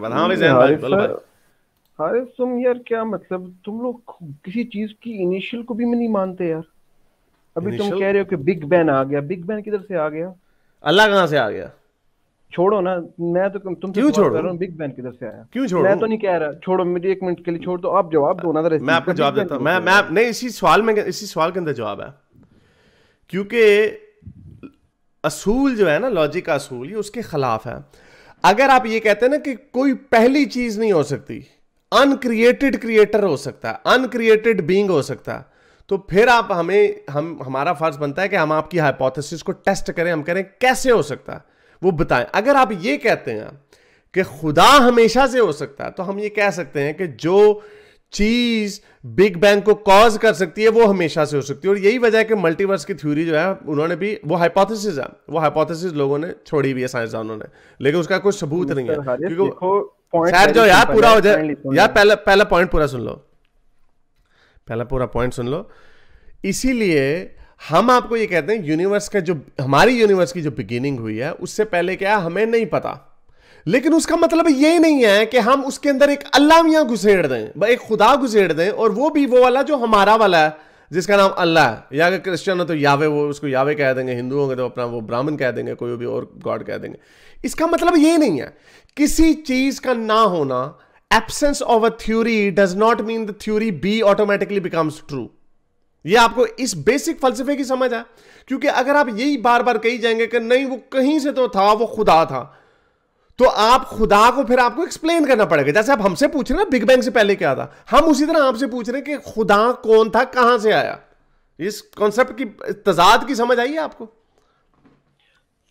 उसके बाद हाँ भाई जैन भाई बोलो भाई हारिफ तुम यार क्या मतलब तुम लोग किसी चीज की इनिशियल को भी मैं नहीं मानते यार अभी तुम कह रहे हो कि बिग बैन आ गया बिग बैन किधर से आ गया अल्लाह कहाँ से आ गया छोड़ो ना मैं तो तुम क्यों छोड़ रहा हूँ बिग बैन किधर से आया क्यों छोड़ मैं तो नहीं कह रहा छोड़ो मुझे एक मिनट के लिए छोड़ दो आप जवाब दो ना मैं आपका जवाब देता हूँ मैं मैं नहीं इसी सवाल में इसी सवाल के अंदर जवाब है क्योंकि असूल जो है ना लॉजिक का असूल ये उसके खिलाफ है अगर आप ये कहते हैं ना कि कोई पहली चीज नहीं हो सकती अनक्रिएटेड क्रिएटर हो सकता अनक्रिएटेड बींग हो सकता तो फिर आप हमें हम हमारा फर्ज बनता है कि हम आपकी हाइपोथेसिस को टेस्ट करें हम करें कैसे हो सकता वो बताएं अगर आप ये कहते हैं कि खुदा हमेशा से हो सकता है तो हम ये कह सकते हैं कि जो चीज बिग बैंग को कॉज कर सकती है वो हमेशा से हो सकती है और यही वजह है कि मल्टीवर्स की थ्योरी जो है उन्होंने भी वो हाइपोथेसिस है वो हाइपोथेसिस लोगों ने छोड़ी भी है साइंसदानों ने लेकिन उसका कोई सबूत नहीं है क्योंकि शायद जो यार पूरा हो जाए यार पहला पहला पॉइंट पूरा सुन लो पहला पूरा पॉइंट सुन लो इसीलिए हम आपको ये कहते हैं यूनिवर्स का जो हमारी यूनिवर्स की जो बिगिनिंग हुई है उससे पहले क्या हमें नहीं पता लेकिन उसका मतलब ये नहीं है कि हम उसके अंदर एक अल्लाह मियाँ घुसेड़ दें एक खुदा घुसेड़ दें और वो भी वो वाला जो हमारा वाला है जिसका नाम अल्लाह है या अगर क्रिश्चन हो तो यावे वो उसको यावे कह देंगे हिंदू होंगे तो अपना वो ब्राह्मण कह देंगे कोई भी और गॉड कह देंगे इसका मतलब ये नहीं है किसी चीज़ का ना होना absence of a theory does not mean the theory be automatically becomes true ये आपको इस बेसिक फलसफे की समझ है क्योंकि अगर आप यही बार बार कही जाएंगे कि नहीं वो कहीं से तो था वो खुदा था तो आप खुदा को फिर आपको एक्सप्लेन करना पड़ेगा जैसे आप हमसे पूछ रहे हैं ना बिग बैंग से पहले क्या था हम उसी तरह आपसे पूछ रहे हैं कि खुदा कौन था कहां से आया इस कॉन्सेप्ट की तजाद की समझ आई है आपको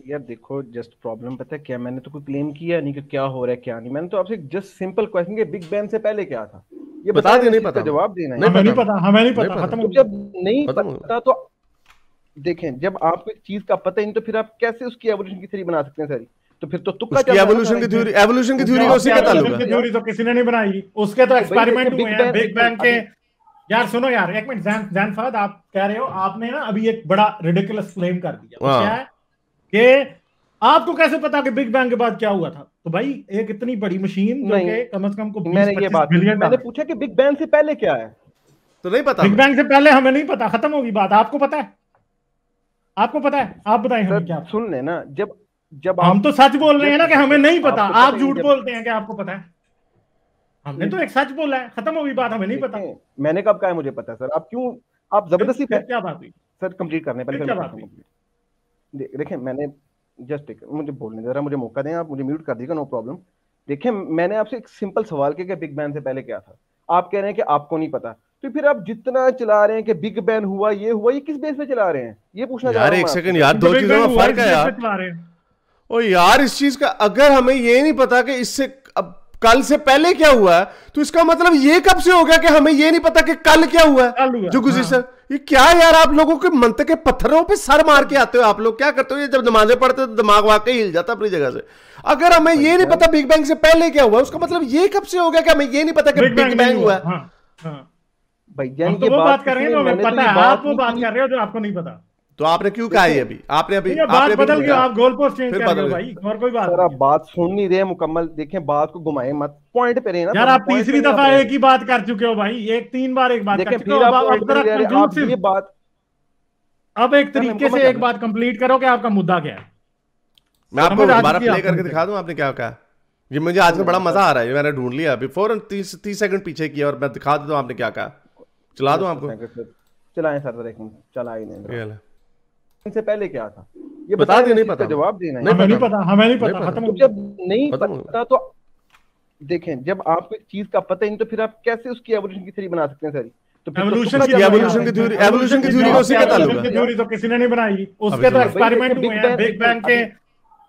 यार देखो जस्ट प्रॉब्लम पता है क्या मैंने तो कोई क्लेम किया नहीं कि क्या हो रहा है क्या नहीं मैंने तो आपसे जस्ट सिंपल क्वेश्चन के बिग बैंग से पहले क्या था ये बता दिया नहीं पता जवाब देना है नहीं पता हमें नहीं पता खत्म तो जब नहीं पता तो देखें जब आपको एक चीज का पता ही नहीं तो फिर आप कैसे उसकी एवोल्यूशन की थ्योरी बना सकते हैं सारी तो फिर तो तुक्का चल एवोल्यूशन की थ्योरी एवोल्यूशन की थ्योरी उसी के ताल्लुक है थ्योरी तो किसी ने नहीं बनाई उसके तो, तो एक्सपेरिमेंट हुए हैं बिग बैंग के यार सुनो यार एक मिनट जैन जैन फहद आप कह रहे हो आपने ना अभी एक बड़ा रिडिकुलस क्लेम कर दिया क्या हाँ। है कि आपको कैसे पता कि बिग बैंग के बाद क्या हुआ था तो भाई एक इतनी बड़ी मशीन जो के कम से कम को 20 मैंने ये बात मैंने पूछा कि बिग बैंग से पहले क्या है तो नहीं पता बिग बैंग से पहले हमें नहीं पता खत्म होगी बात आपको पता है आपको पता है आप बताएं हमें क्या सुन लेना जब जब हम तो सच बोल रहे हैं ना कि हमें नहीं पता आप झूठ बोलते हैं कि आपको पता है हमने तो एक सच बोला है खत्म हो गई बात हमें नहीं पता मैंने कब कहा है मुझे पता है सर आप क्यों आप जबरदस्ती क्या बात हुई सर कंप्लीट करने पहले क्या बात देखिए मैंने जस्ट एक मुझे बोलने जरा मुझे मौका दें आप मुझे म्यूट कर दीजिएगा नो प्रॉब्लम देखिए मैंने आपसे एक सिंपल सवाल किया कि बिग बैन से पहले क्या था आप कह रहे हैं कि आपको नहीं पता तो फिर आप जितना चला रहे हैं कि बिग बैन हुआ ये हुआ ये किस बेस पे चला रहे हैं ये पूछना चाह रहे हैं एक सेकंड यार दो चीजों में फर्क है यार और यार इस चीज का अगर हमें ये नहीं पता कि इससे अब कल से पहले क्या हुआ है तो इसका मतलब ये कब से हो गया कि हमें ये नहीं पता कि कल क्या हुआ है जो गुजर हाँ। ये क्या यार आप लोगों के मंत्र के पत्थरों पे सर मार के आते हो आप लोग क्या करते हो ये जब नमाजे पढ़ते हो तो दिमाग वाकई हिल जाता अपनी जगह से अगर हमें ये नहीं पता बिग बैंग से पहले क्या हुआ उसका मतलब ये कब से हो गया कि हमें ये नहीं पता कि बिग बैंग हुआ हाँ, हाँ। भैया तो वो बात तो कर रहे हैं जो आपको नहीं पता तो आपने क्यों कहा ये अभी आपने अभी बात बदल गया आप गोल पोस्ट चेंज कर दो भाई और कोई बात सर आप बात सुन नहीं रहे मुकम्मल देखें बात को घुमाएं मत पॉइंट पे रहे ना यार आप तीसरी दफा एक ही बात कर चुके हो भाई एक तीन बार एक बात कर चुके हो आप ये बात अब एक तरीके से एक बात कंप्लीट करो कि आपका मुद्दा क्या है मैं आपको दोबारा प्ले करके दिखा दूं आपने क्या कहा ये मुझे आजकल बड़ा मजा आ रहा है ये मैंने ढूंढ लिया अभी फौरन 30 तीस सेकंड पीछे किया और मैं दिखा देता हूं आपने क्या कहा चला दूं आपको चलाएं सर देखें चला ही नहीं इनसे पहले क्या था ये बता दे नहीं पता जवाब देना है नहीं पता हमें नहीं पता खत्म तो जब नहीं पता तो देखें जब आपको एक चीज का पता ही नहीं तो फिर आप कैसे उसकी एवोल्यूशन की थ्योरी बना सकते हैं सर तो एवोल्यूशन तो की एवोल्यूशन की थ्योरी एवोल्यूशन की थ्योरी का उससे क्या ताल्लुक है थ्योरी तो किसी ने नहीं बनाई उसके तो एक्सपेरिमेंट हुए हैं बिग बैंग के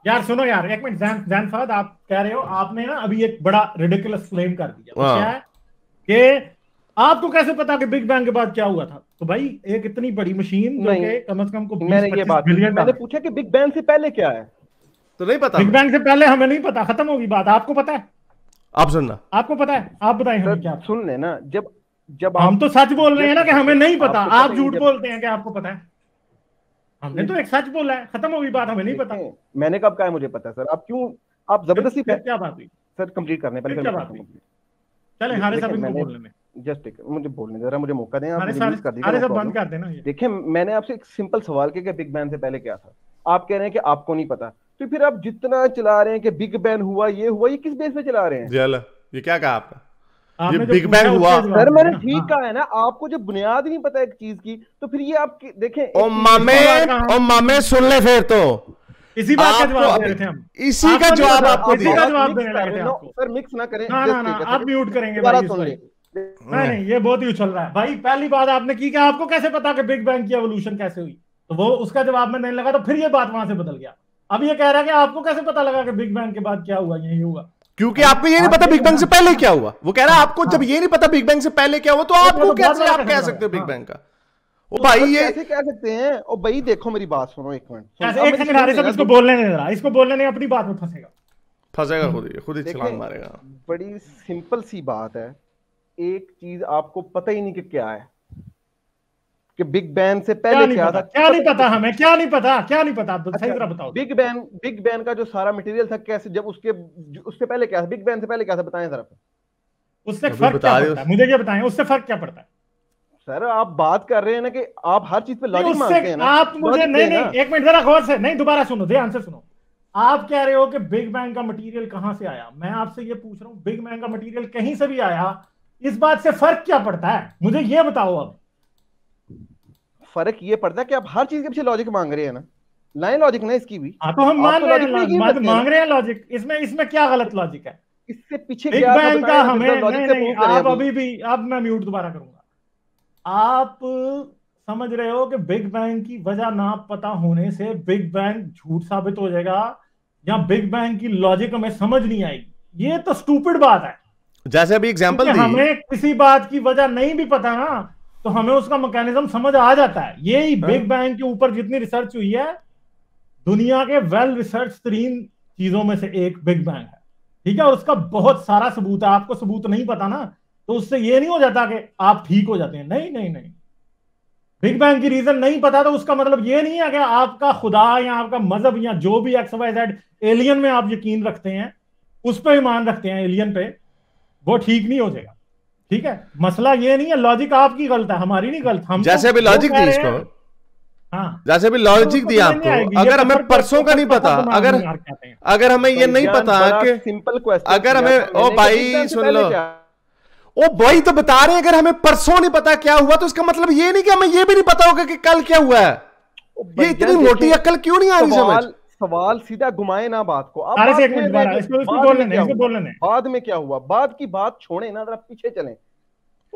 यार सुनो यार एक मिनट जैन जैन साहब आप कह रहे हो आपने ना अभी एक बड़ा रिडिकुलस क्लेम कर दिया हाँ। क्या है कि आपको कैसे पता कि बिग बैंग के बाद क्या हुआ था तो भाई एक इतनी बड़ी मशीन जो कि कम से कम को मैंने ये बात मैंने पूछा कि बिग बैंग से पहले क्या है तो नहीं पता बिग बैंग से पहले हमें नहीं पता खत्म होगी बात आपको पता है आप सुनना आपको पता है आप बताएं हमें क्या सुन लेना जब जब हम तो सच बोल रहे हैं ना कि हमें नहीं पता आप झूठ बोलते हैं कि आपको पता है हमने तो एक सच बोला है खत्म होगी बात हमें नहीं पता मैंने कब कहा मुझे पता है सर आप क्यों आप जबरदस्ती क्या बात हुई सर कंप्लीट करने पहले क्या बात हुई चले हारे साहब इनको बोलने में जस्ट एक मुझे बोलने जरा मुझे मौका दें आप रिलीज कर दीजिए सब बंद कर देना देखिए मैंने आपसे एक सिंपल सवाल किया कि बिग बैन से पहले क्या था आप कह रहे हैं कि आपको नहीं पता तो फिर आप जितना चला रहे हैं कि बिग बैन हुआ ये हुआ ये किस बेस पे चला रहे हैं जला ये क्या कहा आपका ये बिग बैन हुआ सर मैंने ठीक हाँ। कहा है ना आपको जब बुनियाद नहीं पता एक चीज की तो फिर ये आप देखें ओ मामे ओ मामे सुन ले फिर तो इसी बात का जवाब दे रहे थे हम इसी तो का जवाब आपको दिया सर मिक्स ना करें आप म्यूट करेंगे दोबारा सुन लें नहीं नहीं ये बहुत ही उछल रहा है भाई पहली बात आपने की क्या आपको कैसे पता कि बिग बैंग की एवोल्यूशन कैसे हुई तो वो उसका जवाब में नहीं लगा तो फिर ये बात वहां से बदल गया अब ये कह रहा है कि आपको कैसे पता लगा कि बिग बैंग के बाद क्या हुआ यही हुआ क्योंकि आपको ये नहीं पता बिग बैंग से पहले क्या हुआ वो कह रहा है आपको जब हाँ। ये नहीं पता बिग बैंग से पहले क्या हुआ तो, तो आपको कैसे आप कह सकते हो बिग बैंग का ओ तो भाई मतलब ये कैसे कह सकते हैं ओ भाई देखो मेरी बात सुनो एक मिनट एक सेकंड हरे सब इसको बोलने नहीं रहा इसको बोलने नहीं अपनी बात में फंसेगा फंसेगा खुद ही खुद ही छलांग मारेगा बड़ी सिंपल सी बात है एक चीज आपको पता ही नहीं कि क्या है कि बिग बैन से पहले क्या, क्या था क्या नहीं पता हमें क्या नहीं पता क्या नहीं पता अब्दुल सही तरह बताओ बिग बैन बिग बैन का जो सारा मटेरियल था कैसे जब उसके उससे पहले क्या था बिग बैन से पहले क्या था बताएं जरा उससे फर्क क्या पड़ता है मुझे क्या बताएं उससे फर्क क्या पड़ता है सर आप बात कर रहे हैं ना कि आप हर चीज पे लॉजिक मानते हैं ना आप मुझे नहीं नहीं एक मिनट जरा गौर से नहीं दोबारा सुनो ध्यान से सुनो आप कह रहे हो कि बिग बैंग का मटेरियल कहां से आया मैं आपसे ये पूछ रहा हूं बिग बैंग का मटेरियल कहीं से भी आया इस बात से फर्क क्या पड़ता है मुझे ये बताओ अब फर्क ये पड़ता है कि आप हर चीज के पीछे लॉजिक मांग रहे हैं ना लाइन लॉजिक ना इसकी भी हाँ, तो हम मान तो रहे हैं मांग रहे हैं लॉजिक इसमें इसमें क्या गलत लॉजिक है इससे पीछे बिग बैंग का हमें नहीं नहीं आप अभी भी अब मैं म्यूट दोबारा करूंगा आप समझ रहे हो कि बिग बैंग की वजह ना पता होने से बिग बैंग झूठ साबित हो जाएगा या बिग बैंग की लॉजिक हमें समझ नहीं आएगी ये तो स्टूपिड बात है जैसे अभी एग्जाम्पल दी हमें किसी बात की वजह नहीं भी पता ना तो हमें उसका मैकेनिज्म समझ आ जाता है ही बिग बैंग हाँ। के ऊपर जितनी रिसर्च हुई है दुनिया के वेल रिसर्च तरीन चीजों में से एक बिग बैंग है ठीक है और उसका बहुत सारा सबूत है आपको सबूत नहीं पता ना तो उससे ये नहीं हो जाता कि आप ठीक हो जाते हैं नहीं नहीं नहीं बिग बैंग की रीजन नहीं पता तो उसका मतलब ये नहीं है कि आपका खुदा या आपका मजहब या जो भी एक्स वाई जेड एलियन में आप यकीन रखते हैं उस पर ईमान रखते हैं एलियन पे वो ठीक नहीं हो जाएगा ठीक है मसला ये नहीं है लॉजिक आपकी गलत है हमारी नहीं गलत हम जैसे भी लॉजिक दी इसको हाँ। जैसे भी लॉजिक तो दिया आपको अगर हमें परसों का नहीं पता तो अगर अगर हमें ये नहीं पता कि सिंपल क्वेश्चन अगर हमें ओ भाई सुन लो ओ भाई तो बता रहे अगर हमें परसों नहीं पता क्या हुआ तो इसका मतलब ये नहीं कि हमें ये भी नहीं पता होगा कि कल क्या हुआ है ये इतनी मोटी अक्ल क्यों नहीं आ रही समझ सवाल सीधा घुमाए ना बात को आप बाद में क्या हुआ बाद की बात छोड़े ना जरा पीछे चले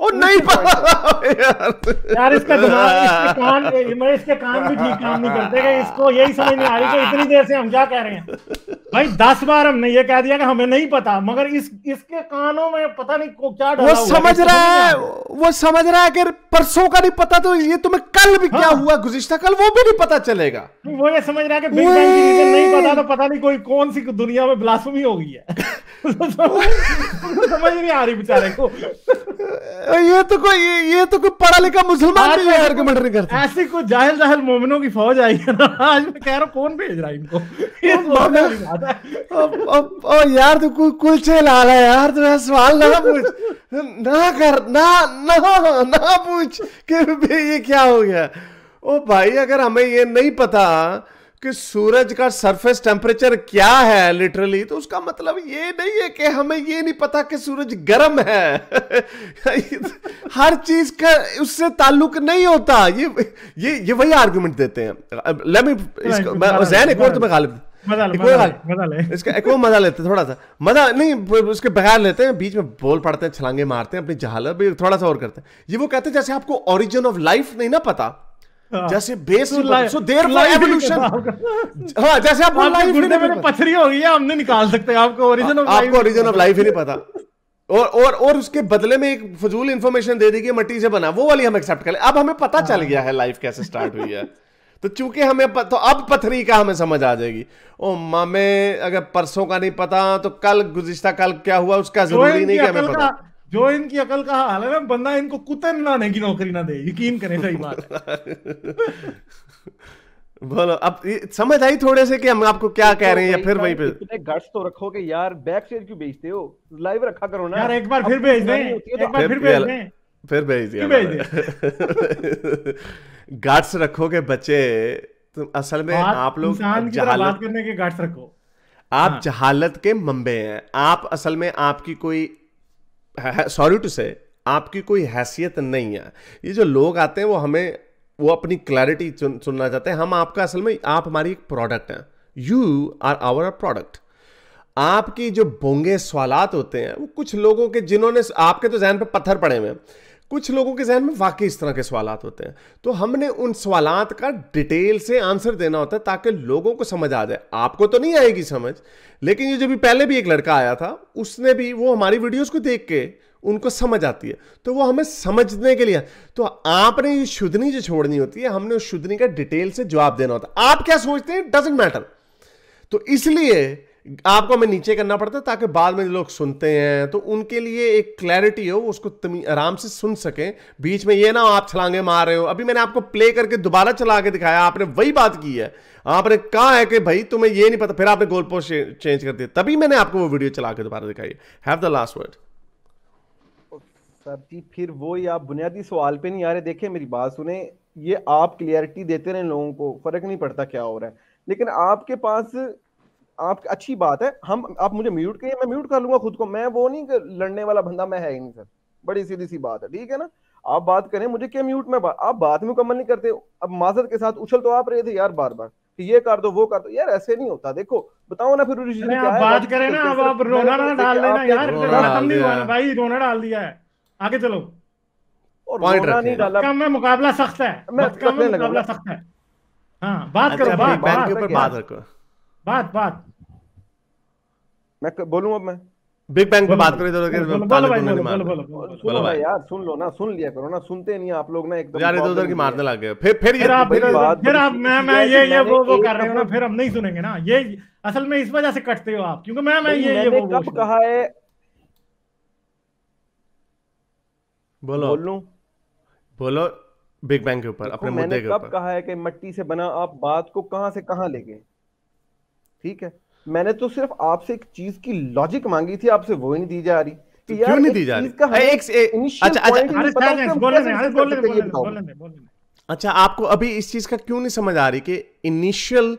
ओ नहीं यार यार इसका दिमाग इसके कान इसके कान भी ठीक काम नहीं करते कि इसको यही समझ नहीं आ रही कि इतनी देर से हम क्या कह रहे हैं भाई दस बार हमने ये कह दिया कि हमें नहीं पता मगर इस इसके कानों में पता नहीं को क्या डाला वो समझ रहा है वो समझ रहा है अगर परसों का नहीं पता तो ये तुम्हें कल भी क्या हाँ। हुआ गुजिश्ता कल वो भी नहीं पता चलेगा वो ये समझ रहा है कि बिग बैंग की नहीं पता तो पता नहीं कोई कौन सी दुनिया में ब्लासमी हो गई है समझ नहीं आ रही बेचारे को ये तो कोई ये, तो कोई पढ़ा लिखा मुसलमान भी यार के मर्डर नहीं करता ऐसे कोई जाहिल जाहिल मोमिनों की फौज आई है ना आज मैं कह रहा हूँ कौन भेज रहा है इनको ओ, ओ, यार तू तो कुल कुलचे रहा है यार तू तो सवाल ना पूछ ना कर ना ना ना पूछ कि ये क्या हो गया ओ भाई अगर हमें ये नहीं पता कि सूरज का सरफेस टेम्परेचर क्या है लिटरली तो उसका मतलब ये नहीं है कि हमें ये नहीं पता कि सूरज गर्म है हर चीज का उससे ताल्लुक नहीं होता ये ये ये वही आर्गुमेंट देते हैं तो लेमी जैन एक और तुम्हें गालिब इसका एक मजा लेते हैं थोड़ा सा मजा नहीं उसके बगैर लेते हैं बीच में बोल पड़ते हैं छलांगे मारते हैं अपनी जहालत भी थोड़ा सा और करते हैं ये वो कहते हैं जैसे आपको ओरिजिन ऑफ लाइफ नहीं ना पता हाँ। जैसे base so therefore evolution हां जैसे आप बोल लाइफ ही नहीं तो पथरी हो गई है हम नहीं निकाल सकते आपको ओरिजिन ऑफ आपको ओरिजिन ऑफ लाइफ ही नहीं पता और और और उसके बदले में एक फजूल इंफॉर्मेशन दे देगी मट्टी से बना वो वाली हम एक्सेप्ट कर ले अब हमें पता चल गया है लाइफ कैसे स्टार्ट हुई है तो चूंकि हमें प, तो अब पथरी का हमें समझ आ जाएगी ओ मामे अगर परसों का नहीं पता तो कल गुजश्ता कल क्या हुआ उसका जरूरी नहीं कि हमें पता जो इनकी अकल का हाल है ना बंदा इनको कुतन लाने की नौकरी ना दे यकीन करें सही बात बोलो अब समझ आई थोड़े से कि हम आपको क्या कह रहे हैं या तो फिर वहीं पे इतने गट्स तो रखो कि यार बैक स्टेज क्यों बेचते हो लाइव रखा करो ना यार एक बार फिर भेज दें तो- एक बार फिर भेज दें फिर भेज दिया गार्ड्स रखो के बच्चे तुम तो असल में आप लोग जहालत करने के गार्ड्स रखो आप हाँ। जहालत के मंबे हैं आप असल में आपकी कोई सॉरी टू से आपकी कोई हैसियत नहीं है ये जो लोग आते हैं वो हमें वो अपनी क्लैरिटी चुन, सुनना चाहते हैं हम आपका असल में आप हमारी एक प्रोडक्ट हैं यू आर आवर प्रोडक्ट आपकी जो बोंगे सवालत होते हैं वो कुछ लोगों के जिन्होंने आपके तो जहन पर पत्थर पड़े हुए हैं कुछ लोगों के जहन में वाकई इस तरह के सवाल होते हैं तो हमने उन सवाल का डिटेल से आंसर देना होता है ताकि लोगों को समझ आ जाए आपको तो नहीं आएगी समझ लेकिन ये जो भी पहले भी एक लड़का आया था उसने भी वो हमारी वीडियोस को देख के उनको समझ आती है तो वो हमें समझने के लिए तो आपने ये शुद्धनी जो छोड़नी होती है हमने उस शुद्धनी का डिटेल से जवाब देना होता है आप क्या सोचते हैं डजेंट मैटर तो इसलिए आपको हमें नीचे करना पड़ता है ताकि बाद में लोग सुनते हैं तो उनके लिए एक क्लैरिटी हो उसको आराम से सुन सकें बीच में ये ना आप छलांगे मार रहे हो अभी मैंने आपको प्ले करके दोबारा चला के दिखाया आपने वही बात की है आपने कहा है कि भाई तुम्हें ये नहीं पता फिर आपने गोल पोस्ट चेंज कर दिया तभी मैंने आपको वो वीडियो चला के दोबारा दिखाई have the last word sir ji फिर वो ही आप बुनियादी सवाल पे नहीं आ रहे देखे मेरी बात सुने ये आप क्लियरिटी देते रहे लोगों को फर्क नहीं पड़ता क्या हो रहा है लेकिन आपके पास आप अच्छी बात है हम आप मुझे म्यूट करिए मैं म्यूट कर लूंगा खुद को मैं वो नहीं लड़ने वाला बंदा मैं है ही नहीं सर बड़ी सीधी सी बात है ठीक है ना आप बात करें मुझे क्या म्यूट में बात आप बात मुकम्मल नहीं करते अब माजर के साथ उछल तो आप रहे थे यार बार बार कि ये कर दो वो कर दो यार ऐसे नहीं होता देखो बताओ ना फिर क्या आप बात करें ना अब आप रोना ना डाल लेना यार खत्म नहीं हुआ भाई रोना डाल दिया है आगे चलो और रोना नहीं डाला कम में मुकाबला सख्त है मैं मुकाबला सख्त है हाँ बात अच्छा, करो बात करो बात बात मैं बोलू अब मैं बिग बैंग पे बात करें तो भाई यार सुन लो ना सुन लिया करो ना सुनते नहीं आप लोग ना एकदम यार इधर उधर की मारने लग गए फिर फिर ये फिर आप मैं मैं ये ये वो वो कर रहे हो ना फिर हम नहीं सुनेंगे ना ये असल में इस वजह से कटते हो आप क्योंकि मैं मैं ये ये वो कब कहा है बोलो बोलूं बोलो बिग बैंग के ऊपर अपने मुद्दे के ऊपर कब कहा है कि मिट्टी से बना आप बात को कहां से कहां ले गए ठीक है मैंने तो सिर्फ आपसे एक चीज की लॉजिक मांगी थी आपसे वो ही नहीं दी जा रही तो क्यों नहीं दी जा रही अच्छा अच्छा, अच्छा आपको अभी इस चीज का क्यों नहीं समझ आ रही कि इनिशियल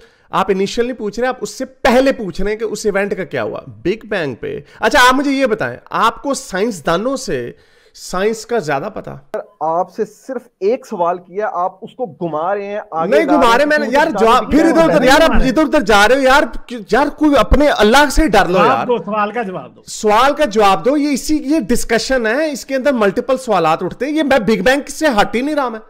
आप इनिशियल नहीं पूछ रहे आप उससे पहले पूछ रहे हैं कि उस इवेंट का क्या हुआ बिग बैंग पे अच्छा आप मुझे ये बताएं आपको साइंसदानों से साइंस का ज्यादा पता आपसे सिर्फ एक सवाल किया आप उसको घुमा रहे हैं आगे नहीं घुमा रहे मैंने यार जवाब फिर इधर उधर यार आप इधर उधर जा रहे हो यार यार कोई अपने अल्लाह से डर लो यार सवाल का जवाब दो सवाल का जवाब दो ये इसी ये डिस्कशन है इसके अंदर मल्टीपल सवाल उठते हैं ये मैं बिग बैंग से हट ही नहीं रहा मैं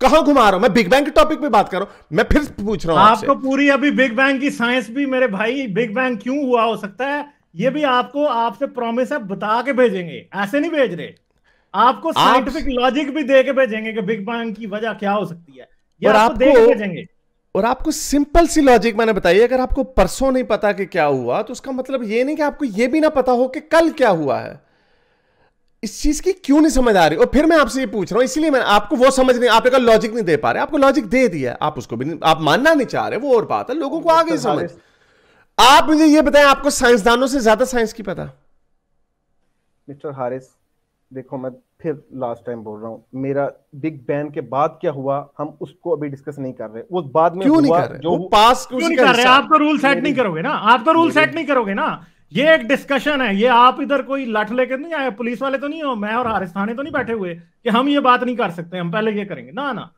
कहा घुमा रहा हूं मैं बिग बैंग के टॉपिक पे बात कर रहा हूं मैं फिर पूछ रहा हूं आपको पूरी अभी बिग बैंग की साइंस भी मेरे भाई बिग बैंग क्यों हुआ हो सकता है ये भी आपको आपसे प्रॉमिस है बता के भेजेंगे ऐसे नहीं भेज रहे आपको साइंटिफिक लॉजिक भी दे के भेजेंगे कि बिग बैंग की वजह क्या हो सकती है ये और आपको, आपको भेजेंगे और आपको सिंपल सी लॉजिक मैंने बताई अगर आपको परसों नहीं पता कि क्या हुआ तो उसका मतलब ये नहीं कि आपको ये भी ना पता हो कि कल क्या हुआ है इस चीज की क्यों नहीं समझ आ रही और फिर मैं आपसे ये पूछ रहा हूं इसलिए मैं आपको वो समझ नहीं आप कहा लॉजिक नहीं दे पा रहे आपको लॉजिक दे दिया है आप उसको भी नहीं आप मानना नहीं चाह रहे वो और बात है लोगों को आगे तो समझ आप मुझे ये बताएं आपको साइंसदानों से ज्यादा साइंस की पता मिस्टर हारिस देखो मैं फिर लास्ट टाइम बोल रहा हूँ मेरा बिग बैन के बाद क्या हुआ हम उसको अभी डिस्कस नहीं कर रहे वो बाद में क्यों हुआ नहीं कर रहे जो पास क्यों नहीं कर रहे आप तो रूल सेट नहीं करोगे ना आप तो रूल सेट नहीं करोगे ना ये एक डिस्कशन है ये आप इधर कोई लठ लेकर नहीं आए पुलिस वाले तो नहीं हो मैं और हारिस थाने तो नहीं बैठे हुए कि हम ये बात नहीं कर सकते हम पहले ये करेंगे ना ना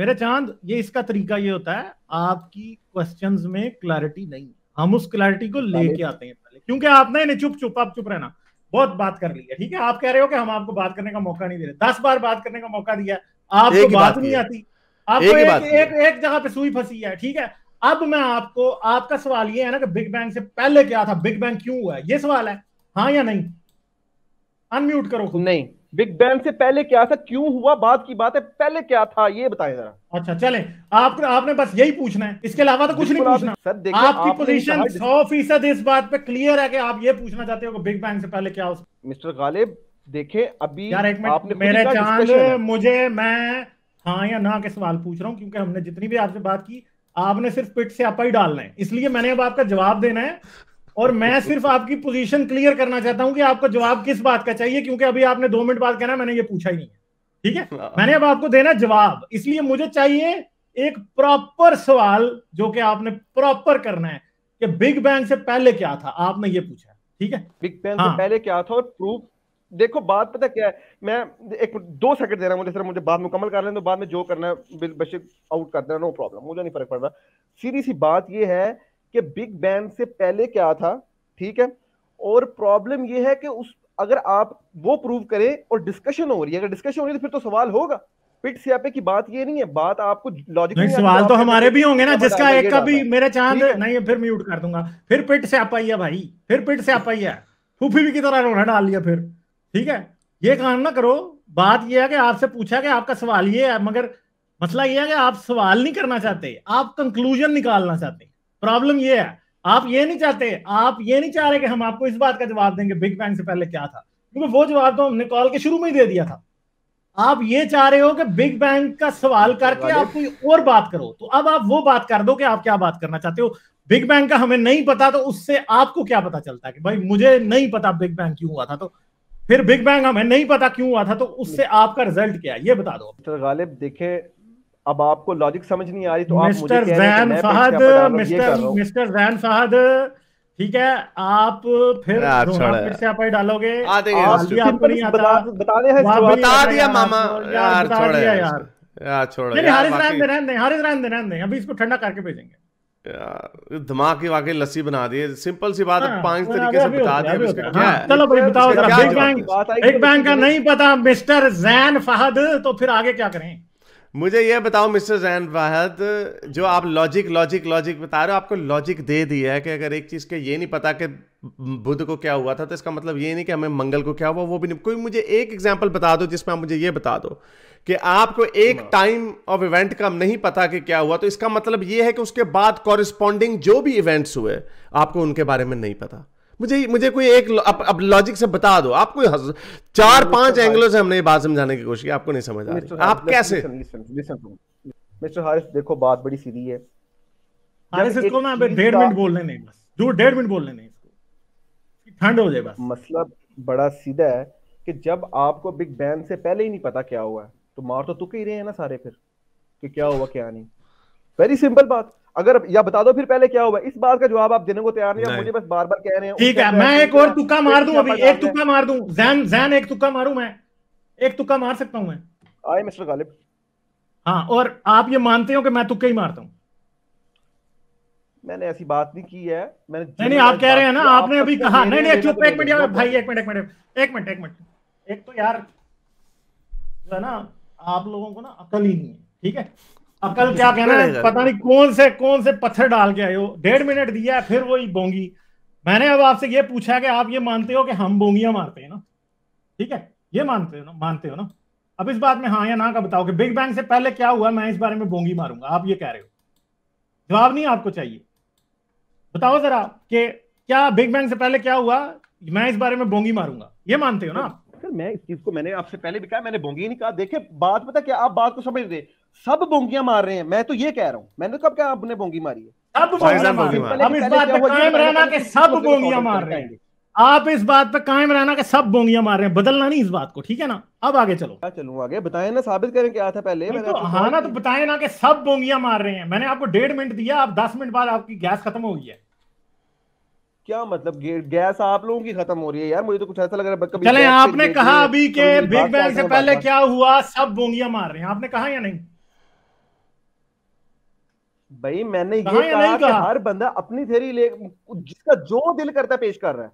मेरे चांद ये इसका तरीका ये होता है आपकी क्वेश्चंस में क्लैरिटी नहीं हम उस क्लैरिटी को लेके आते हैं पहले क्योंकि आप नहीं चुप चुप आप चुप रहना बहुत बात कर ली है ठीक है आप कह रहे हो कि हम आपको बात करने का मौका नहीं दे रहे दस बार बात करने का मौका दिया आपको बात नहीं आती आपको एक, एक, एक जगह पे सुई फंसी है ठीक है अब मैं आपको आपका सवाल ये है ना कि बिग बैंग से पहले क्या था बिग बैंग क्यों हुआ है ये सवाल है हाँ या नहीं अनम्यूट करो खुद नहीं बिग बैंग से पहले क्या था क्यों हुआ बाद की बात है पहले क्या था ये बताएं जरा अच्छा चले आप आपने बस यही पूछना है इसके अलावा तो कुछ नहीं पूछना सर आपकी पोजीशन सौ फीसद इस बात पे क्लियर है कि आप ये पूछना चाहते हो बिग बैंग से पहले क्या हो मिस्टर गालिब देखे अभी यार एक आपने मेरे चांद मुझे मैं हाँ या ना के सवाल पूछ रहा हूँ क्योंकि हमने जितनी भी आपसे बात की आपने सिर्फ पिट से आपा ही डालना है इसलिए मैंने अब आपका जवाब देना है और मैं सिर्फ आपकी पोजीशन क्लियर करना चाहता हूं कि आपको जवाब किस बात का चाहिए क्योंकि अभी आपने दो मिनट बाद कहना मैंने ये पूछा ही नहीं ठीक है हाँ। मैंने अब आपको देना जवाब इसलिए मुझे चाहिए एक प्रॉपर सवाल जो कि आपने प्रॉपर करना है कि बिग बैंग से पहले क्या था आपने ये पूछा ठीक है बिग बैंग हाँ. से पहले क्या था और प्रूफ देखो बात पता क्या है मैं एक दो सेकंड दे रहा हूँ मुझे सर मुझे बात मुकम्मल कर लें तो बाद में जो करना है बशीर आउट कर देना नो प्रॉब्लम मुझे नहीं फर्क पड़ रहा सीधी सी बात यह है कि बिग बैंग से पहले क्या था ठीक है और प्रॉब्लम यह है कि उस अगर आप वो प्रूव करें और डिस्कशन हो रही है अगर डिस्कशन हो रही है तो फिर तो सवाल होगा पिट सियापे की बात ये नहीं है बात आपको नहीं सवाल तो हमारे भी होंगे ना जिसका एक का भी मेरे चांद नहीं फिर म्यूट कर दूंगा फिर पिट से आप आइए भाई फिर पिट से आप आइए फूफी भी की तरह रोना डाल लिया फिर ठीक है ये काम ना करो बात यह है कि आपसे पूछा कि आपका सवाल ये है मगर मसला ये है कि आप सवाल नहीं करना चाहते आप कंक्लूजन निकालना चाहते प्रॉब्लम ये है आप ये नहीं चाहते आप ये नहीं चाह रहे कि हम आपको इस बात का जवाब देंगे बिग बैंग से पहले क्या था क्योंकि वो जवाब तो हमने कॉल के शुरू में ही दे दिया था आप ये चाह रहे हो कि बिग बैंग का सवाल करके आप कोई और बात करो तो अब आप वो बात कर दो कि आप क्या बात करना चाहते हो बिग बैंग का हमें नहीं पता तो उससे आपको क्या पता चलता है कि भाई मुझे नहीं पता बिग बैंग क्यों हुआ था तो फिर बिग बैंग हमें नहीं पता क्यों हुआ था तो उससे आपका रिजल्ट क्या है ये बता दो गालिब देखे अब आपको लॉजिक समझ नहीं आ रही तो mister Jain Fahad mister mister Jain Fahad ठीक है आप फिर फिर से आप डालोगे आपको नहीं आता बता दिया मामा यार बता दिया यार यार छोड़ नहीं हारिस रहन दे रहन दे हारिस दे रहन दे अभी इसको ठंडा करके भेजेंगे दिमाग की वाकई लस्सी बना दिए सिंपल सी बात हाँ, पांच हाँ, तरीके से बता दिए हाँ, चलो भाई बताओ बिग बैंग बिग बैंग का नहीं पता मिस्टर जैन फहद तो फिर आगे क्या करें मुझे ये बताओ मिस्टर जैन वाहद जो आप लॉजिक लॉजिक लॉजिक बता रहे हो आपको लॉजिक दे दिया है कि अगर एक चीज़ के ये नहीं पता कि बुद्ध को क्या हुआ था तो इसका मतलब ये नहीं कि हमें मंगल को क्या हुआ वो भी नहीं कोई मुझे एक एग्जाम्पल बता दो जिसमें आप मुझे ये बता दो कि आपको एक टाइम ऑफ इवेंट का नहीं पता कि क्या हुआ तो इसका मतलब ये है कि उसके बाद कॉरिस्पॉन्डिंग जो भी इवेंट्स हुए आपको उनके बारे में नहीं पता मुझे मुझे कोई एक अब लॉजिक से बता दो आपको चार पांच एंगलों से हमने ये बात समझाने की कोशिश की आपको नहीं समझ आ रही आप कैसे मिस्टर हारिस देखो बात बड़ी सीधी है हारिस इसको ना डेढ़ मिनट बोलने नहीं बस डेढ़ मिनट बोलने नहीं ठंड हो जाए बस मसला बड़ा सीधा है कि जब आपको बिग बैन से पहले ही नहीं पता क्या हुआ तो मार तो तुक ही रहे हैं ना सारे फिर कि क्या हुआ क्या नहीं वेरी सिंपल बात अगर या बता दो फिर पहले क्या हुआ इस बात का जवाब आप देने को तैयार नहीं, है मुझे बस बार बार कह रहे हैं ठीक है मैं एक और तुक्का मार दूं अभी एक तुक्का मार दूं जैन जैन एक तुक्का मारूं मैं एक तुक्का मार सकता हूं मैं आए मिस्टर गालिब हाँ और आप ये मानते हो कि मैं तुक्के ही मारता हूं मैंने ऐसी बात नहीं की है मैंने नहीं नहीं आप कह रहे हैं ना आपने अभी कहा नहीं नहीं चुप एक मिनट यार भाई एक मिनट एक मिनट एक मिनट एक मिनट एक तो यार जो है ना आप लोगों को ना अकल ही नहीं है ठीक है अब कल क्या कहना है पता नहीं कौन से कौन से पत्थर डाल के आए हो डेढ़ मिनट दिया है फिर वही बोंगी मैंने अब आपसे ये पूछा कि आप ये मानते हो कि हम बोंगियां मारते हैं ना ठीक है ये मानते हो ना मानते हो ना अब इस बात में हाँ या ना का बताओ कि बिग बैंग से पहले क्या हुआ मैं इस बारे में बोंगी मारूंगा आप ये कह रहे हो जवाब नहीं आपको चाहिए बताओ जरा कि क्या बिग बैंग से पहले क्या हुआ मैं इस बारे में बोंगी मारूंगा ये मानते हो ना सर मैं इस चीज को मैंने आपसे पहले भी कहा मैंने बोंगी नहीं कहा देखे बात पता क्या आप बात को समझ रहे सब बोंगियां मार रहे हैं मैं तो ये कह रहा हूँ मैंने कब क्या आपने बोंगी मारी है सब बोंगियां मार रहे हैं कायम रहना सब बोंगियां मार रहे हैं आप इस बात पे कायम रहना कि सब बोंगियां मार रहे हैं बदलना नहीं इस बात को ठीक है ना अब आगे चलो क्या चलूँ आगे बताएं ना साबित करें क्या था पहले तो हाँ ना तो बताएं ना कि सब बोंगियां मार रहे हैं मैंने आपको डेढ़ मिनट दिया आप दस मिनट बाद आपकी गैस खत्म हो गई है क्या मतलब गैस आप लोगों की खत्म हो रही है यार मुझे तो कुछ ऐसा लग रहा है चले आपने कहा अभी के बिग बैंग से पहले क्या हुआ सब बोंगियां मार रहे हैं आपने कहा या नहीं भाई मैंने ये कहा, कहा हर बंदा अपनी थेरी ले जिसका जो दिल करता है पेश कर रहा है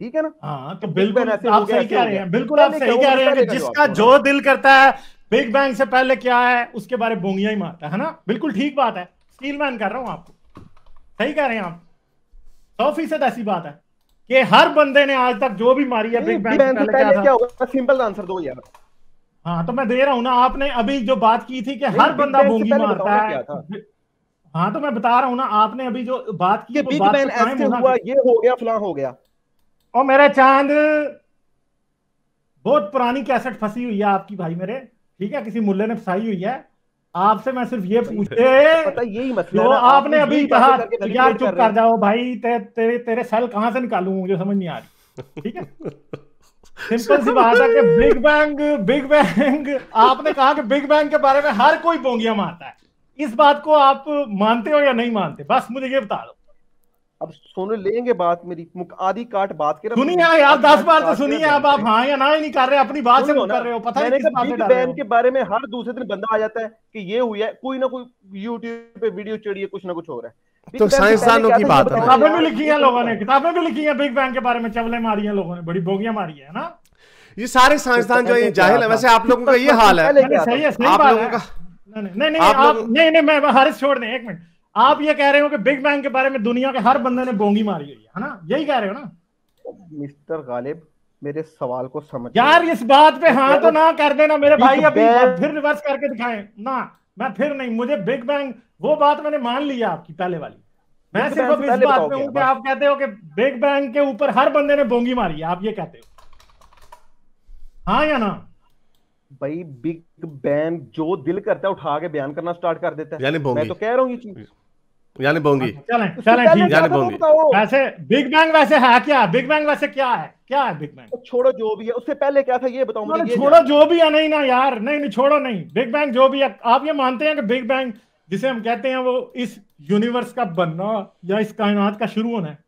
ठीक है ना हाँ तो, तो बिल्कुल आप सही कह रहे हैं बिल्कुल आप सही कह रहे हैं कि जिसका जो दिल करता है बिग बैंग से पहले क्या है उसके बारे में बोंगिया ही मारता है ना बिल्कुल ठीक बात है स्टील मैन कर रहा हूं आपको सही कह रहे हैं आप सौ फीसद ऐसी बात है कि हर बंदे ने आज तक जो भी मारी है बिग बैंग से पहले क्या, क्या होगा सिंपल आंसर दो यार हाँ तो मैं दे रहा हूं ना आपने अभी जो बात की थी कि हर बंदा बोंगी मारता है हाँ तो मैं बता रहा हूँ ना आपने अभी जो बात की बिग मैन ऐसे हुआ ये हो गया फला हो गया और मेरा चांद बहुत पुरानी कैसेट फंसी हुई है आपकी भाई मेरे ठीक है किसी मुल्ले ने फंसाई हुई है आपसे मैं सिर्फ ये पूछते यही मतलब आपने अभी कहा यार चुप कर जाओ भाई ते, तेरे तेरे सेल कहां से निकालू मुझे समझ नहीं आ रही ठीक है सिंपल सी बात है कि बिग बैंग बिग बैंग आपने कहा कि बिग बैंग के बारे में हर कोई बोंगिया मारता है इस बात को आप मानते हो या नहीं मानते बस मुझे ये बता दो अब सुन लेंगे बात मेरी आधी काट बात के सुनिए यार दस बार तो सुनिए आप आप हाँ या ना ही नहीं कर रहे अपनी बात से कर रहे हो पता है बिग बैन के बारे में हर दूसरे दिन बंदा आ जाता है कि ये हुआ है कोई ना कोई यूट्यूब पे वीडियो चढ़ी है कुछ ना कुछ हो रहा है तो साइंसदानों की बात है किताबें भी लिखी है लोगों ने किताबें भी लिखी है बिग बैंग के बारे में चवले मारी है लोगों ने बड़ी बोगियां मारी है ना ये सारे साइंसदान तो जो है जाहिल है वैसे आप लोगों का ये हाल है सही है सही बात है नहीं नहीं आप आप नहीं नहीं मैं हारिस छोड़ दें एक मिनट आप ये कह रहे हो कि बिग बैंग के बारे में दुनिया के हर बंदे ने बोंगी मारी हुई है ना यही कह रहे हो ना मिस्टर गालिब मेरे सवाल को समझ यार इस बात पे हाँ तो ना कर देना मेरे भाई अभी फिर रिवर्स करके दिखाए ना मैं फिर नहीं मुझे बिग बैंग वो बात मैंने मान लिया आपकी पहले वाली मैं सिर्फ अब इस बात पे हूँ कि आप कहते हो कि बिग बैंग के ऊपर हर बंदे ने बोंगी मारी है आप ये कहते हो हाँ या ना भाई बिग बैन जो दिल करता है उठा के बयान करना स्टार्ट कर देता है मैं तो कह रहा हूँ ये चीज यानी बोंगी हाँ, चलें चलें ठीक यानी बोंगी वैसे बिग बैंग वैसे है क्या बिग बैंग वैसे क्या है क्या है बिग बैंग तो छोड़ो जो भी है उससे पहले क्या था ये बताओ मुझे छोड़ो जो भी है नहीं ना यार नहीं नहीं छोड़ो नहीं बिग बैंग जो भी है आप ये मानते हैं कि बिग बैंग जिसे हम कहते हैं वो इस यूनिवर्स का बनना या इस कायनात का शुरू होना है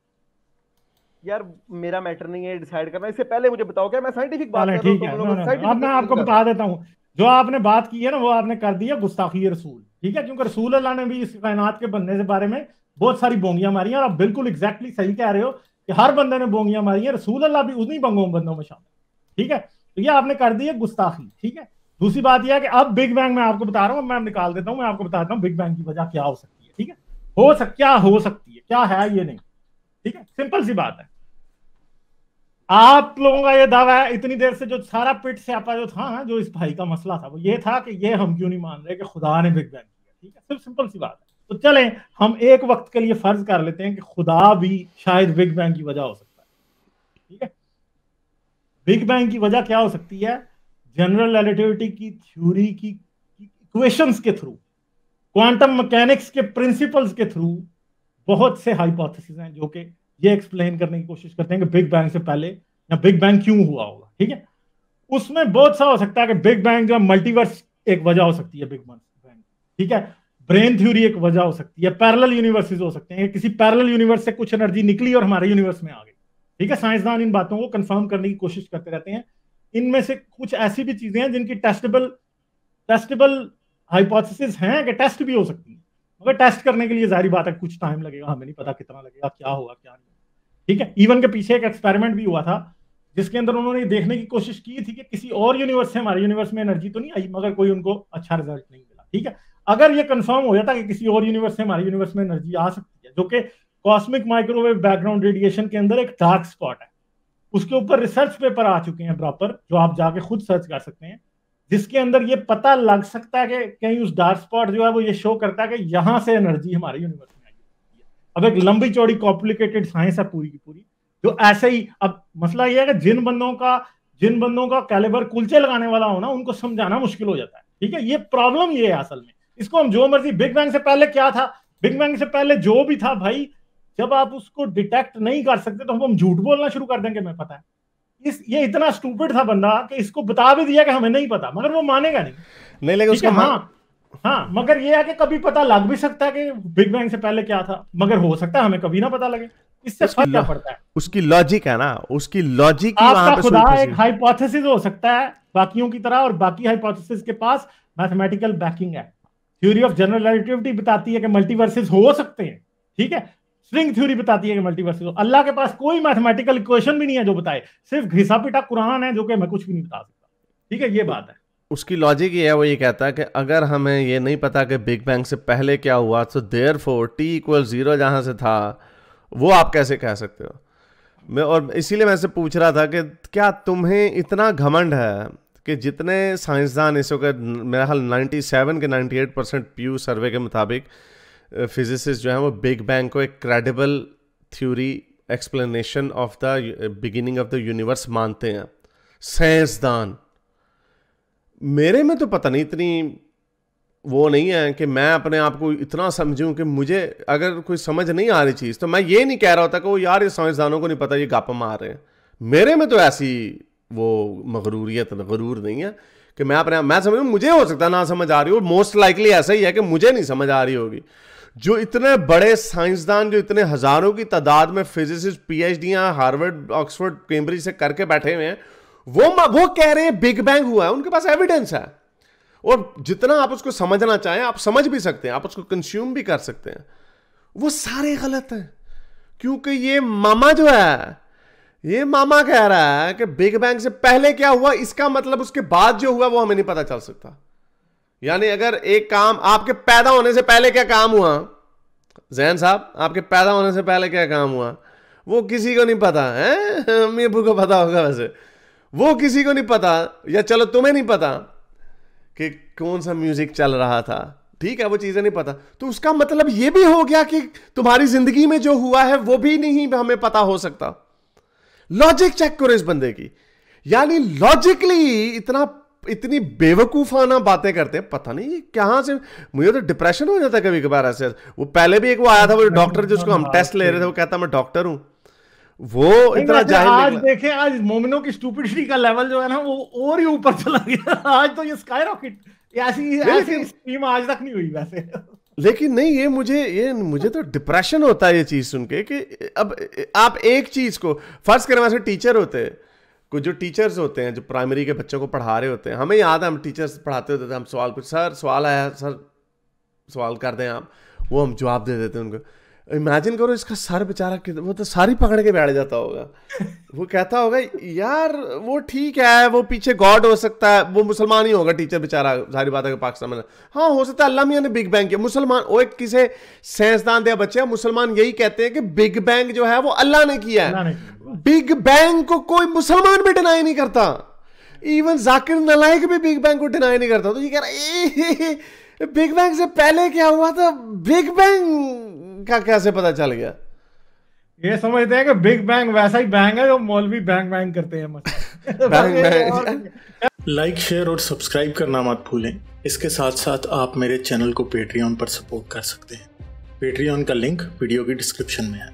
यार मेरा मैटर नहीं है डिसाइड करना इससे पहले मुझे बताओ क्या मैं साइंटिफिक बात कर रहा हूं अब मैं आपको बता देता हूँ जो आपने बात की है ना वो आपने कर दिया गुस्ताखी रसूल ठीक है क्योंकि रसूल अल्लाह ने भी इस कायनात के बंदे के बारे में बहुत सारी बोंगियां मारी हैं और आप बिल्कुल एग्जैक्टली सही कह रहे हो कि हर बंदे ने बोंगियां मारी हैं रसूल अल्लाह भी उन्हीं बंगों बंदों में शामिल ठीक है तो ये आपने कर दी है गुस्ताखी ठीक है दूसरी बात यह है कि अब बिग बैंग मैं आपको बता रहा हूँ मैं निकाल देता हूँ मैं आपको बताता हूँ बिग बैंग की वजह क्या हो सकती है ठीक है हो सक क्या हो सकती है क्या है ये नहीं ठीक है सिंपल सी बात है आप लोगों का ये दावा है इतनी देर से जो सारा पिट से आपका जो था जो इस भाई का मसला था वो ये था कि ये हम क्यों नहीं मान रहे कि खुदा ने बिग बैंग किया ठीक है सिर्फ सिंपल सी बात है तो चलें हम एक वक्त के लिए फर्ज कर लेते हैं कि खुदा भी शायद बिग बैंग की वजह हो सकता है ठीक है बिग बैंग की वजह क्या हो सकती है जनरल रिलेटिविटी की थ्योरी की इक्वेशंस के थ्रू क्वांटम मैकेनिक्स के प्रिंसिपल्स के थ्रू बहुत से हाइपोथेसिस हैं जो कि ये एक्सप्लेन करने की कोशिश करते हैं कि बिग बैंग से पहले या बिग बैंग क्यों हुआ होगा ठीक है उसमें बहुत सा हो सकता है कि बिग बैंग जो मल्टीवर्स एक वजह हो सकती है बिग बैंग ठीक है ब्रेन थ्योरी एक वजह हो सकती है पैरेलल यूनिवर्सिस हो सकते हैं किसी पैरेलल यूनिवर्स से कुछ एनर्जी निकली और हमारे यूनिवर्स में आ गई ठीक है साइंसदान इन बातों को कंफर्म करने की कोशिश करते रहते हैं इनमें से कुछ ऐसी भी चीजें हैं जिनकी टेस्टेबल टेस्टेबल हाइपोथेसिस हैं कि टेस्ट भी हो सकती है मगर टेस्ट करने के लिए जारी बात है कुछ टाइम लगेगा हमें नहीं पता कितना लगेगा क्या होगा क्या ठीक है इवन e के पीछे एक एक्सपेरिमेंट भी हुआ था जिसके अंदर उन्होंने देखने की कोशिश की थी कि किसी और यूनिवर्स से हमारे यूनिवर्स में एनर्जी तो नहीं आई मगर कोई उनको अच्छा रिजल्ट नहीं मिला ठीक है अगर ये कंफर्म हो जाता कि किसी और यूनिवर्स से हमारे यूनिवर्स में एनर्जी आ सकती है जो कि कॉस्मिक माइक्रोवेव बैकग्राउंड रेडिएशन के अंदर एक डार्क स्पॉट है उसके ऊपर रिसर्च पेपर आ चुके हैं प्रॉपर जो आप जाके खुद सर्च कर सकते हैं जिसके अंदर ये पता लग सकता है कि कहीं उस डार्क स्पॉट जो है वो ये शो करता है कि यहां से एनर्जी हमारे यूनिवर्स अब एक लंबी चौड़ी कॉम्प्लिकेटेड साइंस है पूरी की पूरी जो ऐसे ही अब मसला यह है कि जिन बंदों का जिन बंदों का कैलेबर कुलचे लगाने वाला हो ना उनको समझाना मुश्किल हो जाता है ठीक है ये प्रॉब्लम ये है असल में इसको हम जो मर्जी बिग बैंग से पहले क्या था बिग बैंग से पहले जो भी था भाई जब आप उसको डिटेक्ट नहीं कर सकते तो हम हम झूठ बोलना शुरू कर देंगे मैं पता है इस ये इतना स्टूपिड था बंदा कि इसको बता भी दिया कि हमें नहीं पता मगर वो मानेगा नहीं नहीं लेकिन उसका हाँ हाँ मगर ये है कि कभी पता लग भी सकता है कि बिग बैंग से पहले क्या था मगर हो सकता है हमें कभी ना पता लगे इससे फर्क क्या पड़ता है उसकी लॉजिक है ना उसकी लॉजिक आपका खुदा एक हाइपोथेसिस हो सकता है बाकियों की तरह और बाकी हाइपोथेसिस के पास मैथमेटिकल बैकिंग है थ्योरी ऑफ जनरल रिलेटिविटी बताती है कि मल्टीवर्सेस हो सकते हैं ठीक है स्ट्रिंग थ्योरी बताती है कि मल्टीवर्सेस अल्लाह के पास कोई मैथमेटिकल इक्वेशन भी नहीं है जो बताए सिर्फ घिसा पिटा कुरान है जो कि मैं कुछ भी नहीं बता सकता ठीक है ये बात है उसकी लॉजिक ये है वो ये कहता है कि अगर हमें ये नहीं पता कि बिग बैंग से पहले क्या हुआ तो there for T equal zero जहाँ से था वो आप कैसे कह सकते हो मैं और इसीलिए मैं से पूछ रहा था कि क्या तुम्हें इतना घमंड है कि जितने साइंसदान इस वक्त मेरा ख्याल 97 के 98 परसेंट पी सर्वे के मुताबिक फिजिसिस्ट जो हैं वो बिग बैंग को एक credible theory explanation of the beginning of the universe मानते हैं साइंसदान मेरे में तो पता नहीं इतनी वो नहीं है कि मैं अपने आप को इतना समझूं कि मुझे अगर कोई समझ नहीं आ रही चीज़ तो मैं ये नहीं कह रहा होता कि वो यार ये साइंसदानों को नहीं पता ये गप मार रहे हैं मेरे में तो ऐसी वो मगरूरियत गरूर नहीं है कि मैं अपने मैं समझ मुझे हो सकता ना समझ आ रही हो मोस्ट लाइकली ऐसा ही है कि मुझे नहीं समझ आ रही होगी जो इतने बड़े साइंसदान जो इतने हज़ारों की तादाद में physicist P H D Harvard Oxford Cambridge से करके बैठे हुए हैं वो वो कह रहे हैं बिग बैंग हुआ है उनके पास एविडेंस है और जितना आप उसको समझना चाहें आप समझ भी सकते हैं आप उसको कंज्यूम भी कर सकते हैं वो सारे गलत हैं क्योंकि ये मामा जो है ये मामा कह रहा है कि बिग बैंग से पहले क्या हुआ इसका मतलब उसके बाद जो हुआ वो हमें नहीं पता चल सकता यानी अगर एक काम आपके पैदा होने से पहले क्या काम हुआ जैन साहब आपके पैदा होने से पहले क्या काम हुआ वो किसी को नहीं पता है अम्मी अबू को पता होगा वैसे वो किसी को नहीं पता या चलो तुम्हें नहीं पता कि कौन सा म्यूजिक चल रहा था ठीक है वो चीजें नहीं पता तो उसका मतलब ये भी हो गया कि तुम्हारी जिंदगी में जो हुआ है वो भी नहीं हमें पता हो सकता लॉजिक चेक करो इस बंदे की यानी लॉजिकली इतना इतनी बेवकूफाना बातें करते हैं पता नहीं कहां से मुझे तो डिप्रेशन हो जाता है कभी कभार ऐसे वो पहले भी एक वो आया था वो डॉक्टर जिसको हम टेस्ट हाँ, ले रहे थे हाँ, वो कहता मैं डॉक्टर हूं वो इतना जाहिल आज देखें आज मोमिनों की स्टूपिडिटी का लेवल जो है ना वो और ही ऊपर चला गया आज तो ये स्काई रॉकेट ऐसी ऐसी स्ट्रीम आज तक नहीं हुई वैसे लेकिन नहीं ये मुझे ये मुझे तो डिप्रेशन होता है ये चीज सुन के कि अब आप एक चीज को फर्स्ट करें वैसे टीचर होते हैं कुछ जो टीचर्स होते हैं जो प्राइमरी के बच्चों को पढ़ा रहे होते हैं हमें याद है हम टीचर्स पढ़ाते होते थे हम सवाल कुछ सर सवाल आया सर सवाल कर दें आप वो हम जवाब दे देते हैं उनको इमेजिन करो इसका सर बेचारा वो तो सारी पकड़ के बैठ जाता होगा वो कहता होगा यार वो ठीक है वो पीछे गॉड हो सकता है वो मुसलमान ही होगा टीचर बेचारा सारी बात है पाकिस्तान में हाँ हो सकता है अल्लाह मियाँ ने बिग बैंग किया मुसलमान वो एक किसे साइंसदान दिया बच्चे मुसलमान यही कहते हैं कि बिग बैंग जो है वो अल्लाह ने किया है बिग बैंग को कोई मुसलमान भी डिनाई नहीं करता इवन जाकिर नलायक भी बिग बैंग को डिनाई नहीं करता तो ये कह रहा है बिग बैंग से पहले क्या हुआ था बिग बैंग का कैसे पता चल गया ये समझते हैं कि बिग बैंग वैसा ही बैंग है जो मौलवी बैंग बैंग करते हैं मतलब लाइक शेयर और सब्सक्राइब करना मत भूलें इसके साथ साथ आप मेरे चैनल को पेट्रियन पर सपोर्ट कर सकते हैं पेट्रियन का लिंक वीडियो की डिस्क्रिप्शन में है